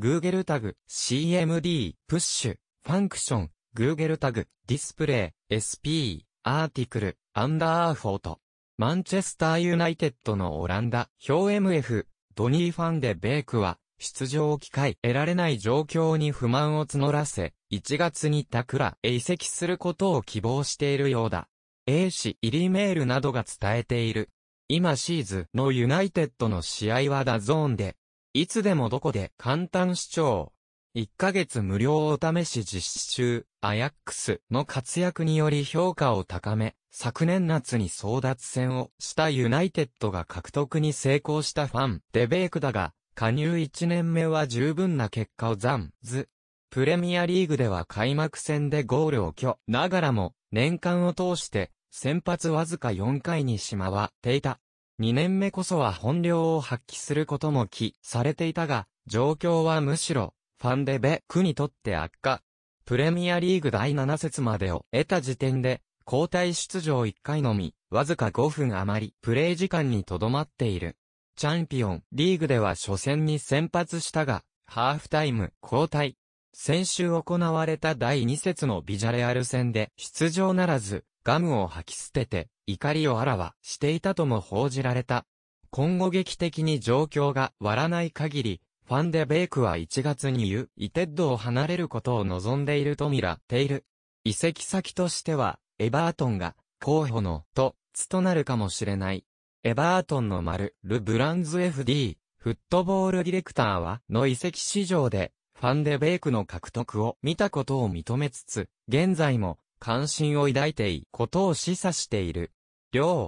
Google タグ、CMD、プッシュ、ファンクション、Google タグ、ディスプレイ、SP、アーティクル、アンダーフォート。マンチェスターユナイテッドのオランダ、表 MF、ドニーファンデベークは、出場機会得られない状況に不満を募らせ、1月にタクラへ移籍することを希望しているようだ。A 氏入りメールなどが伝えている。今シーズンのユナイテッドの試合はダゾーンで、いつでもどこで簡単視聴。1ヶ月無料お試し実施中、アヤックスの活躍により評価を高め、昨年夏に争奪戦をしたユナイテッドが獲得に成功したファン、デベークだが、加入1年目は十分な結果を残ず。プレミアリーグでは開幕戦でゴールを挙ながらも、年間を通して、先発わずか4回にしまわっていた。2年目こそは本領を発揮することも期されていたが、状況はむしろ、ファンデベックにとって悪化。プレミアリーグ第7節までを得た時点で、交代出場1回のみ、わずか5分余り、プレイ時間にとどまっている。チャンピオン、リーグでは初戦に先発したが、ハーフタイム、交代。先週行われた第2節のビジャレアル戦で出場ならず、ガムを吐き捨てて、怒りをあらわしていたとも報じられた。今後劇的に状況が割らない限り、ファンデベイクは1月にう、イテッドを離れることを望んでいると見られている。移籍先としては、エバートンが候補のと、つとなるかもしれない。エバートンの丸、ル・ブランズ FD、フットボールディレクターは、の移籍市場で、ファンデベイクの獲得を見たことを認めつつ、現在も関心を抱いていことを示唆している。려